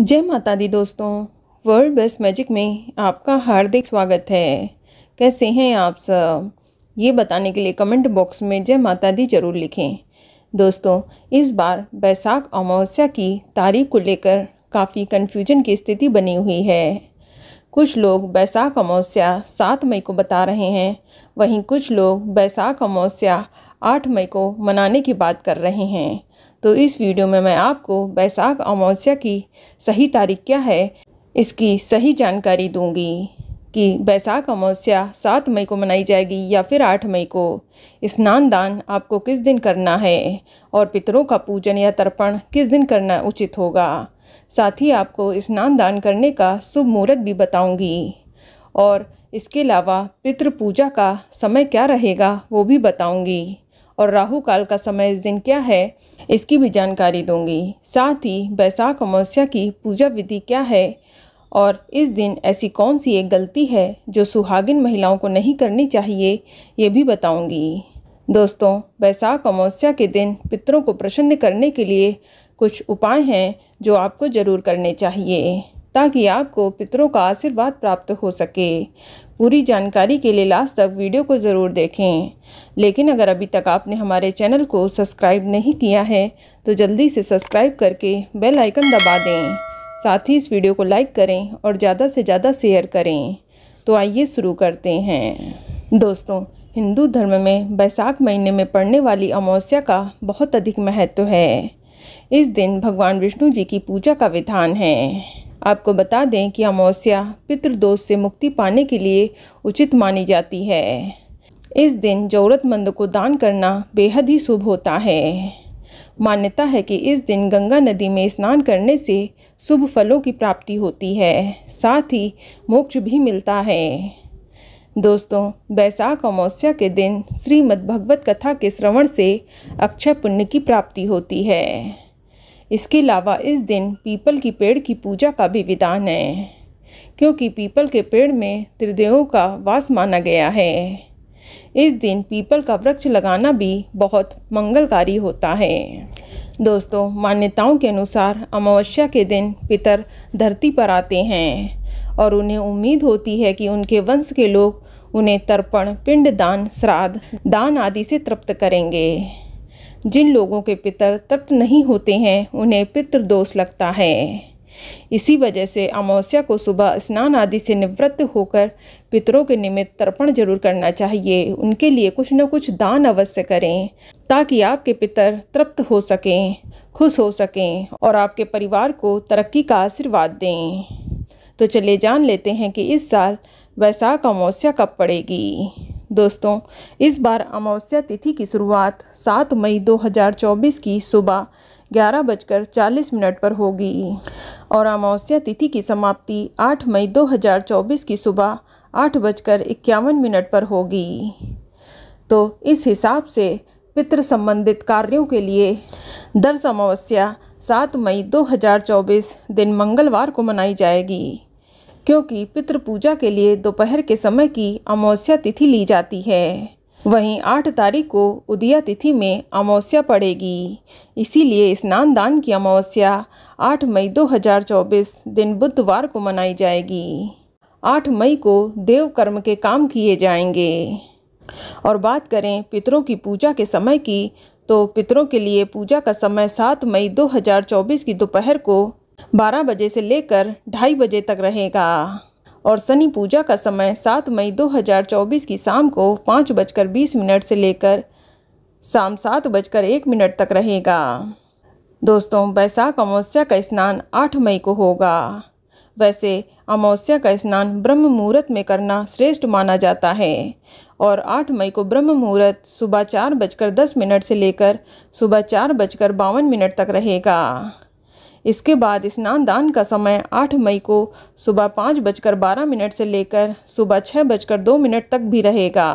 जय माता दी दोस्तों वर्ल्ड बेस्ट मैजिक में आपका हार्दिक स्वागत है कैसे हैं आप सब ये बताने के लिए कमेंट बॉक्स में जय माता दी जरूर लिखें दोस्तों इस बार बैसाख अमावस्या की तारीख को लेकर काफ़ी कन्फ्यूजन की स्थिति बनी हुई है कुछ लोग बैसाख अमावस्या सात मई को बता रहे हैं वहीं कुछ लोग बैसाख अमावस्या आठ मई को मनाने की बात कर रहे हैं तो इस वीडियो में मैं आपको बैसाख अमावस्या की सही तारीख क्या है इसकी सही जानकारी दूंगी कि बैसाख अमावस्या सात मई को मनाई जाएगी या फिर आठ मई को स्नान दान आपको किस दिन करना है और पितरों का पूजन या तर्पण किस दिन करना उचित होगा साथ ही आपको स्नान दान करने का शुभ मुहूर्त भी बताऊंगी और इसके अलावा पितृ पूजा का समय क्या रहेगा वो भी बताऊंगी और राहु काल का समय इस दिन क्या है इसकी भी जानकारी दूंगी साथ ही बैसाख अमावस्या की पूजा विधि क्या है और इस दिन ऐसी कौन सी एक गलती है जो सुहागिन महिलाओं को नहीं करनी चाहिए ये भी बताऊंगी दोस्तों बैसाख अमावस्या के दिन पितरों को प्रसन्न करने के लिए कुछ उपाय हैं जो आपको ज़रूर करने चाहिए ताकि आपको पितरों का आशीर्वाद प्राप्त हो सके पूरी जानकारी के लिए लास्ट तक वीडियो को ज़रूर देखें लेकिन अगर अभी तक आपने हमारे चैनल को सब्सक्राइब नहीं किया है तो जल्दी से सब्सक्राइब करके बेल आइकन दबा दें साथ ही इस वीडियो को लाइक करें और ज़्यादा से ज़्यादा शेयर करें तो आइए शुरू करते हैं दोस्तों हिंदू धर्म में बैसाख महीने में पड़ने वाली अमावस्या का बहुत अधिक महत्व है इस दिन भगवान विष्णु जी की पूजा का विधान है आपको बता दें कि अमावस्या पितृदोष से मुक्ति पाने के लिए उचित मानी जाती है इस दिन ज़रूरतमंद को दान करना बेहद ही शुभ होता है मान्यता है कि इस दिन गंगा नदी में स्नान करने से शुभ फलों की प्राप्ति होती है साथ ही मोक्ष भी मिलता है दोस्तों बैसाख अमावस्या के दिन श्रीमद्भगवत कथा के श्रवण से अक्षय पुण्य की प्राप्ति होती है इसके अलावा इस दिन पीपल की पेड़ की पूजा का भी विधान है क्योंकि पीपल के पेड़ में त्रिदेवों का वास माना गया है इस दिन पीपल का वृक्ष लगाना भी बहुत मंगलकारी होता है दोस्तों मान्यताओं के अनुसार अमावस्या के दिन पितर धरती पर आते हैं और उन्हें उम्मीद होती है कि उनके वंश के लोग उन्हें तर्पण पिंड दान श्राद्ध दान आदि से तृप्त करेंगे जिन लोगों के पितर तृप्त नहीं होते हैं उन्हें पितृदोष लगता है इसी वजह से अमावस्या को सुबह स्नान आदि से निवृत्त होकर पितरों के निमित्त तर्पण जरूर करना चाहिए उनके लिए कुछ न कुछ दान अवश्य करें ताकि आपके पितर तृप्त हो सकें खुश हो सकें और आपके परिवार को तरक्की का आशीर्वाद दें तो चलिए जान लेते हैं कि इस साल वैसाख अमावस्या कब पड़ेगी दोस्तों इस बार अमावस्या तिथि की शुरुआत 7 मई 2024 की सुबह ग्यारह बजकर चालीस मिनट पर होगी और अमावस्या तिथि की समाप्ति 8 मई 2024 की सुबह आठ बजकर इक्यावन मिनट पर होगी तो इस हिसाब से पितृ संबंधित कार्यों के लिए दर्श अमावस्या 7 मई 2024 दिन मंगलवार को मनाई जाएगी क्योंकि पितृ पूजा के लिए दोपहर के समय की अमावस्या तिथि ली जाती है वहीं आठ तारीख को उदया तिथि में अमावस्या पड़ेगी इसीलिए स्नान दान की अमावस्या आठ मई 2024 दिन बुधवार को मनाई जाएगी आठ मई को देव कर्म के काम किए जाएंगे और बात करें पितरों की पूजा के समय की तो पितरों के लिए पूजा का समय सात मई 2024 की दोपहर को बारह बजे से लेकर ढाई बजे तक रहेगा और शनि पूजा का समय सात मई 2024 की शाम को पाँच बजकर बीस मिनट से लेकर शाम सात बजकर एक मिनट तक रहेगा दोस्तों बैसाख अमावस्या का स्नान आठ मई को होगा वैसे अमावस्या का स्नान ब्रह्म मुहूर्त में करना श्रेष्ठ माना जाता है और आठ मई को ब्रह्म मुहूर्त सुबह चार बजकर दस मिनट से लेकर सुबह चार बजकर बावन मिनट तक रहेगा इसके बाद स्नान दान का समय 8 मई को सुबह पाँच बजकर बारह मिनट से लेकर सुबह छः बजकर दो मिनट तक भी रहेगा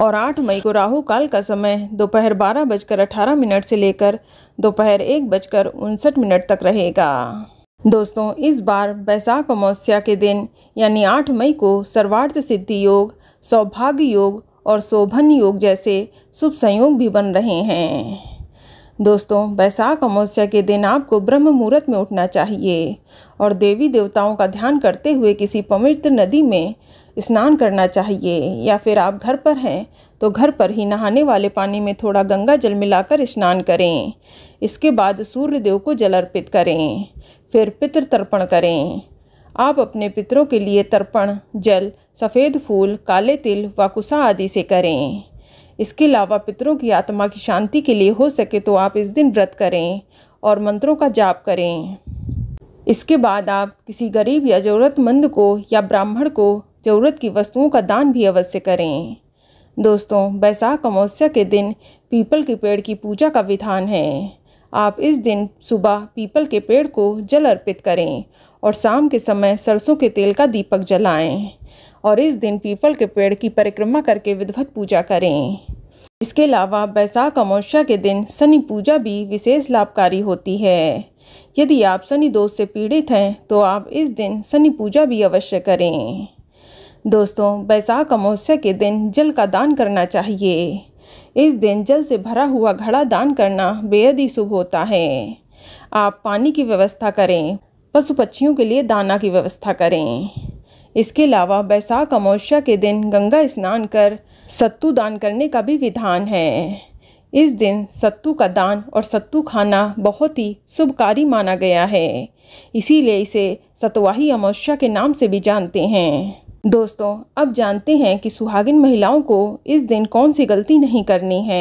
और 8 मई को राहु काल का समय दोपहर बारह बजकर अठारह मिनट से लेकर दोपहर एक बजकर उनसठ मिनट तक रहेगा दोस्तों इस बार बैसाख अमावस्या के दिन यानी 8 मई को सर्वार्थ सिद्धि योग सौभाग्य योग और शोभन योग जैसे शुभ संयोग भी बन रहे हैं दोस्तों बैसाख अमावस्या के दिन आपको ब्रह्म मुहूर्त में उठना चाहिए और देवी देवताओं का ध्यान करते हुए किसी पवित्र नदी में स्नान करना चाहिए या फिर आप घर पर हैं तो घर पर ही नहाने वाले पानी में थोड़ा गंगा जल मिलाकर स्नान करें इसके बाद सूर्य देव को जल अर्पित करें फिर पितृ तर्पण करें आप अपने पितरों के लिए तर्पण जल सफ़ेद फूल काले तिल व कुसा आदि से करें इसके अलावा पितरों की आत्मा की शांति के लिए हो सके तो आप इस दिन व्रत करें और मंत्रों का जाप करें इसके बाद आप किसी गरीब या ज़रूरतमंद को या ब्राह्मण को ज़रूरत की वस्तुओं का दान भी अवश्य करें दोस्तों बैसाख अमावस्या के दिन पीपल के पेड़ की पूजा का विधान है आप इस दिन सुबह पीपल के पेड़ को जल अर्पित करें और शाम के समय सरसों के तेल का दीपक जलाएं और इस दिन पीपल के पेड़ की परिक्रमा करके विधवत पूजा करें इसके अलावा बैसाख अमावस्या के दिन शनि पूजा भी विशेष लाभकारी होती है यदि आप शनि दोष से पीड़ित हैं तो आप इस दिन शनि पूजा भी अवश्य करें दोस्तों बैसाख अमावस्या के दिन जल का दान करना चाहिए इस दिन जल से भरा हुआ घड़ा दान करना बेहद ही शुभ होता है आप पानी की व्यवस्था करें पशु पक्षियों के लिए दाना की व्यवस्था करें इसके अलावा बैसाख अमावस्या के दिन गंगा स्नान कर सत्तू दान करने का भी विधान है इस दिन सत्तू का दान और सत्तू खाना बहुत ही शुभकारी माना गया है इसीलिए इसे सतवाही अमावस्या के नाम से भी जानते हैं दोस्तों अब जानते हैं कि सुहागिन महिलाओं को इस दिन कौन सी गलती नहीं करनी है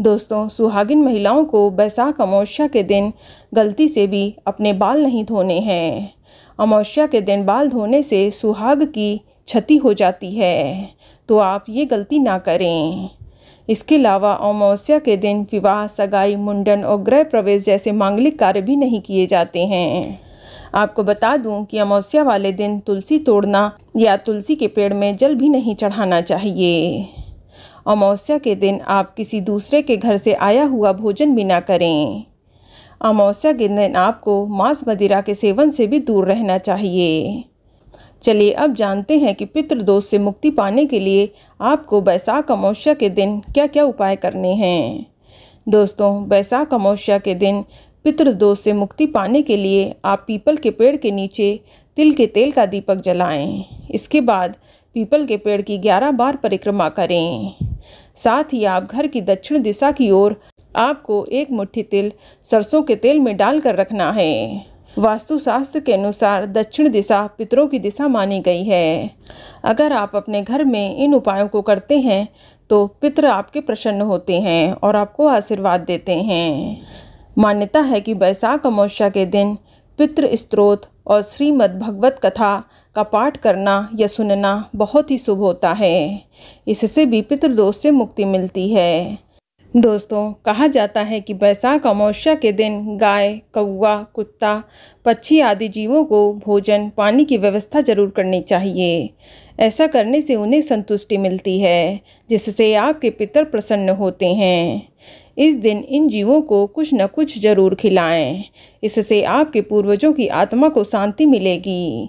दोस्तों सुहागिन महिलाओं को बैसाख अमावस्या के दिन गलती से भी अपने बाल नहीं धोने हैं अमावस्या के दिन बाल धोने से सुहाग की क्षति हो जाती है तो आप ये गलती ना करें इसके अलावा अमावस्या के दिन विवाह सगाई मुंडन और गृह प्रवेश जैसे मांगलिक कार्य भी नहीं किए जाते हैं आपको बता दूं कि अमावस्या वाले दिन तुलसी तोड़ना या तुलसी के पेड़ में जल भी नहीं चढ़ाना चाहिए अमावस्या के दिन आप किसी दूसरे के घर से आया हुआ भोजन भी ना करें अमावस्या के दिन आपको मांस मदिरा के सेवन से भी दूर रहना चाहिए चलिए अब जानते हैं कि पितृदोष से मुक्ति पाने के लिए आपको बैसाख अमावस्या के दिन क्या क्या उपाय करने हैं दोस्तों बैसाख अमावस्या के दिन पितृदोष से मुक्ति पाने के लिए आप पीपल के पेड़ के नीचे तिल के तेल का दीपक जलाएं। इसके बाद पीपल के पेड़ की ग्यारह बार परिक्रमा करें साथ ही आप घर की दक्षिण दिशा की ओर आपको एक मुट्ठी तिल सरसों के तेल में डालकर रखना है वास्तुशास्त्र के अनुसार दक्षिण दिशा पितरों की दिशा मानी गई है अगर आप अपने घर में इन उपायों को करते हैं तो पितृ आपके प्रसन्न होते हैं और आपको आशीर्वाद देते हैं मान्यता है कि बैसाख अमावस्या के दिन पितृ स्त्रोत और श्रीमद् भगवत कथा का पाठ करना या सुनना बहुत ही शुभ होता है इससे भी पितृदोष से मुक्ति मिलती है दोस्तों कहा जाता है कि बैसाख अमावस्या के दिन गाय कौआ कुत्ता पक्षी आदि जीवों को भोजन पानी की व्यवस्था जरूर करनी चाहिए ऐसा करने से उन्हें संतुष्टि मिलती है जिससे आपके पितर प्रसन्न होते हैं इस दिन इन जीवों को कुछ न कुछ जरूर खिलाएं इससे आपके पूर्वजों की आत्मा को शांति मिलेगी